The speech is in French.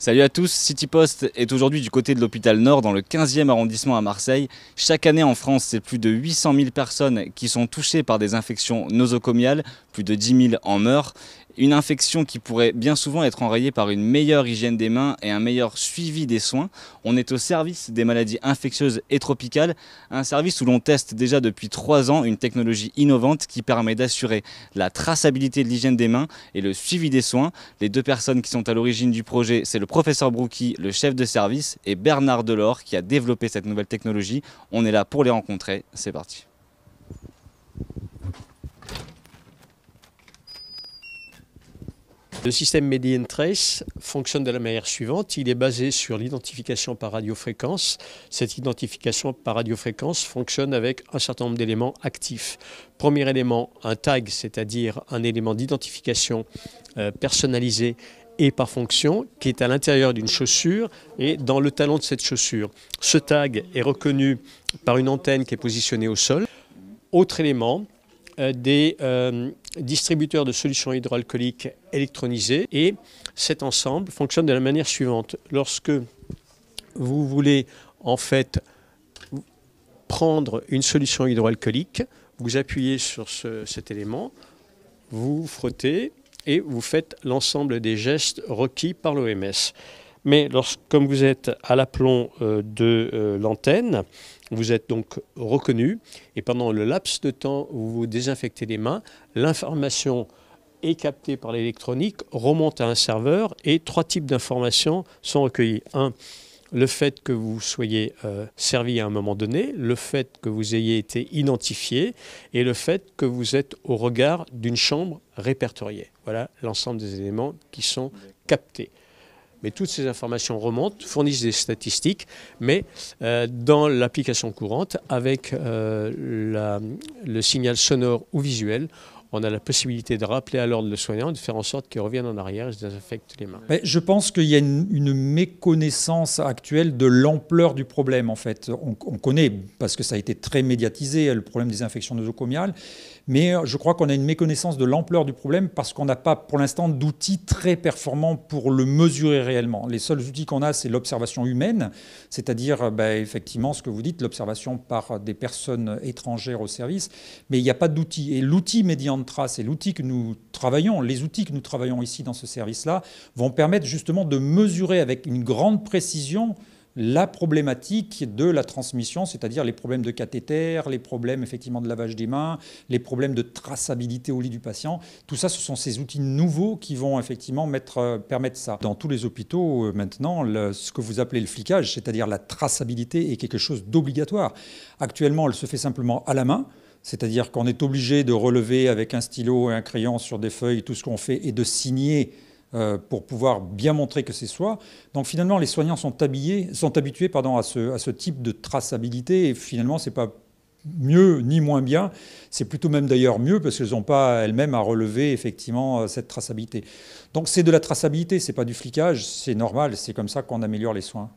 Salut à tous, Post est aujourd'hui du côté de l'hôpital Nord dans le 15e arrondissement à Marseille. Chaque année en France, c'est plus de 800 000 personnes qui sont touchées par des infections nosocomiales, plus de 10 000 en meurent. Une infection qui pourrait bien souvent être enrayée par une meilleure hygiène des mains et un meilleur suivi des soins. On est au service des maladies infectieuses et tropicales, un service où l'on teste déjà depuis trois ans une technologie innovante qui permet d'assurer la traçabilité de l'hygiène des mains et le suivi des soins. Les deux personnes qui sont à l'origine du projet, c'est le professeur Brouki, le chef de service, et Bernard Delors qui a développé cette nouvelle technologie. On est là pour les rencontrer. C'est parti. Le système Made Trace fonctionne de la manière suivante. Il est basé sur l'identification par radiofréquence. Cette identification par radiofréquence fonctionne avec un certain nombre d'éléments actifs. Premier élément, un tag, c'est-à-dire un élément d'identification euh, personnalisé et par fonction qui est à l'intérieur d'une chaussure et dans le talon de cette chaussure. Ce tag est reconnu par une antenne qui est positionnée au sol. Autre élément, euh, des, euh, distributeur de solutions hydroalcooliques électronisées. Et cet ensemble fonctionne de la manière suivante. Lorsque vous voulez en fait prendre une solution hydroalcoolique, vous appuyez sur cet élément, vous frottez et vous faites l'ensemble des gestes requis par l'OMS. Mais lorsque, comme vous êtes à l'aplomb euh, de euh, l'antenne, vous êtes donc reconnu et pendant le laps de temps où vous désinfectez les mains, l'information est captée par l'électronique, remonte à un serveur et trois types d'informations sont recueillies. Un, le fait que vous soyez euh, servi à un moment donné, le fait que vous ayez été identifié et le fait que vous êtes au regard d'une chambre répertoriée. Voilà l'ensemble des éléments qui sont captés mais toutes ces informations remontent, fournissent des statistiques, mais euh, dans l'application courante, avec euh, le signal sonore ou visuel, on a la possibilité de rappeler à l'ordre le soignant, de faire en sorte qu'il revienne en arrière et se désinfecte les mains. je pense qu'il y a une, méconnaissance actuelle de l'ampleur du problème, en fait. On, connaît, parce que ça a été très médiatisé, le problème des infections nosocomiales, mais je crois qu'on a une méconnaissance de l'ampleur du problème parce qu'on n'a pas, pour l'instant, d'outils très performants pour le mesurer réellement. Les seuls outils qu'on a, c'est l'observation humaine, c'est-à-dire, ben, effectivement, ce que vous dites, l'observation par des personnes étrangères au service, mais il n'y a pas d'outils. Et l'outil médian trace et l'outil que nous travaillons, les outils que nous travaillons ici dans ce service-là, vont permettre justement de mesurer avec une grande précision la problématique de la transmission, c'est-à-dire les problèmes de cathéter, les problèmes effectivement de lavage des mains, les problèmes de traçabilité au lit du patient. Tout ça, ce sont ces outils nouveaux qui vont effectivement mettre, euh, permettre ça. Dans tous les hôpitaux, euh, maintenant, ce que vous appelez le flicage, c'est-à-dire la traçabilité, est quelque chose d'obligatoire. Actuellement, elle se fait simplement à la main c'est-à-dire qu'on est obligé de relever avec un stylo et un crayon sur des feuilles tout ce qu'on fait et de signer euh, pour pouvoir bien montrer que c'est soi. Donc finalement, les soignants sont, habitués pardon, à, ce, à ce type de traçabilité et finalement, ce n'est pas mieux ni moins bien. C'est plutôt même d'ailleurs mieux parce qu'elles n'ont pas elles-mêmes à relever effectivement euh, cette traçabilité. Donc c'est de la traçabilité, c'est pas du flicage, c'est normal, c'est comme ça qu'on améliore les soins.